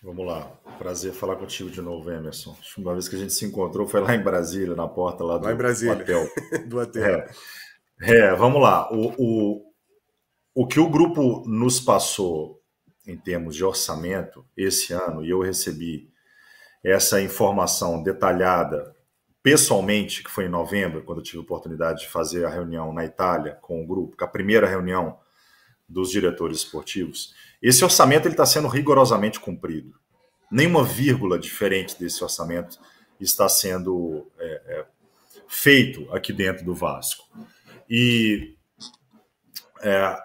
Vamos lá. Prazer falar contigo de novo, Emerson. Uma vez que a gente se encontrou foi lá em Brasília, na porta lá do, lá em Brasília. do hotel. do hotel. É. é, vamos lá. O, o, o que o grupo nos passou em termos de orçamento esse ano, e eu recebi essa informação detalhada pessoalmente, que foi em novembro, quando eu tive a oportunidade de fazer a reunião na Itália com o grupo, que a primeira reunião dos diretores esportivos, esse orçamento está sendo rigorosamente cumprido. Nenhuma vírgula diferente desse orçamento está sendo é, é, feito aqui dentro do Vasco. E é,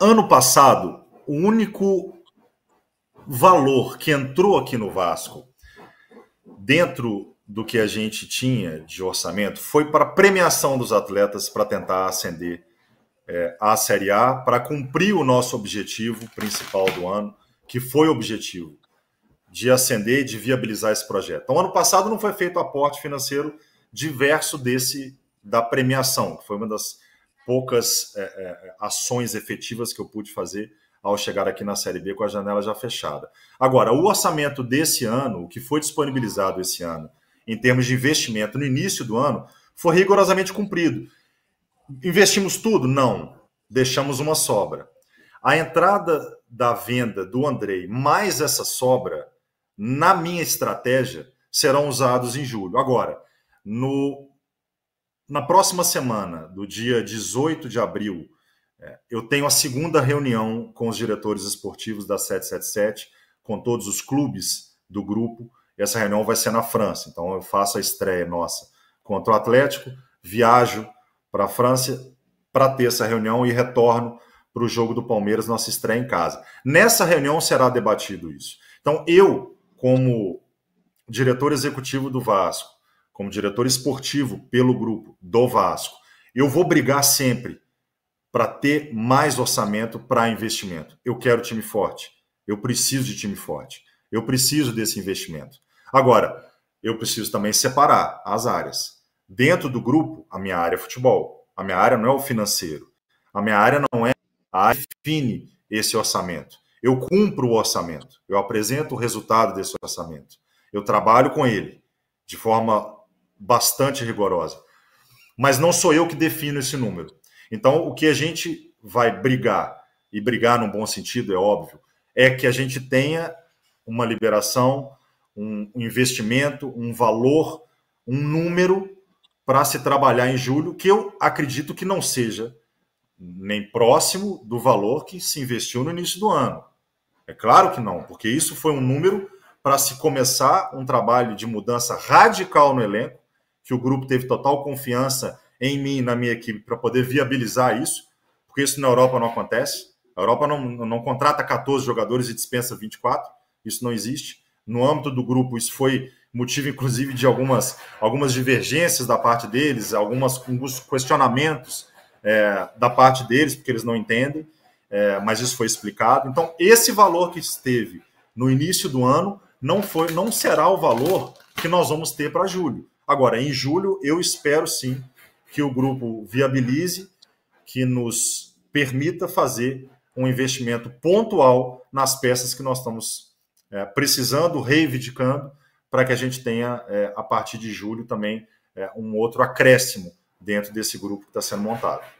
ano passado, o único valor que entrou aqui no Vasco, dentro do que a gente tinha de orçamento, foi para premiação dos atletas para tentar acender é, Série A para cumprir o nosso objetivo principal do ano, que foi o objetivo de acender e de viabilizar esse projeto. Então, ano passado não foi feito aporte financeiro diverso desse da premiação, que foi uma das poucas é, é, ações efetivas que eu pude fazer ao chegar aqui na Série B com a janela já fechada. Agora, o orçamento desse ano, o que foi disponibilizado esse ano, em termos de investimento no início do ano, foi rigorosamente cumprido. Investimos tudo? Não. Deixamos uma sobra. A entrada da venda do Andrei mais essa sobra, na minha estratégia, serão usados em julho. Agora, no, na próxima semana, do dia 18 de abril, é, eu tenho a segunda reunião com os diretores esportivos da 777, com todos os clubes do grupo. Essa reunião vai ser na França, então eu faço a estreia nossa contra o Atlético, viajo para a França para ter essa reunião e retorno para o jogo do Palmeiras, nossa estreia em casa. Nessa reunião será debatido isso. Então, eu, como diretor executivo do Vasco, como diretor esportivo pelo grupo do Vasco, eu vou brigar sempre para ter mais orçamento para investimento. Eu quero time forte. Eu preciso de time forte. Eu preciso desse investimento. Agora, eu preciso também separar as áreas. Dentro do grupo, a minha área é futebol. A minha área não é o financeiro. A minha área não é a área que define esse orçamento. Eu cumpro o orçamento. Eu apresento o resultado desse orçamento. Eu trabalho com ele de forma bastante rigorosa. Mas não sou eu que defino esse número. Então, o que a gente vai brigar, e brigar num bom sentido, é óbvio, é que a gente tenha uma liberação, um investimento, um valor, um número para se trabalhar em julho, que eu acredito que não seja nem próximo do valor que se investiu no início do ano. É claro que não, porque isso foi um número para se começar um trabalho de mudança radical no elenco, que o grupo teve total confiança em mim, na minha equipe, para poder viabilizar isso, porque isso na Europa não acontece. A Europa não, não contrata 14 jogadores e dispensa 24, isso não existe. No âmbito do grupo, isso foi motivo, inclusive, de algumas, algumas divergências da parte deles, algumas, alguns questionamentos é, da parte deles, porque eles não entendem, é, mas isso foi explicado. Então, esse valor que esteve no início do ano não foi, não será o valor que nós vamos ter para julho. Agora, em julho, eu espero sim que o grupo viabilize, que nos permita fazer um investimento pontual nas peças que nós estamos é, precisando, reivindicando, para que a gente tenha, é, a partir de julho, também é, um outro acréscimo dentro desse grupo que está sendo montado.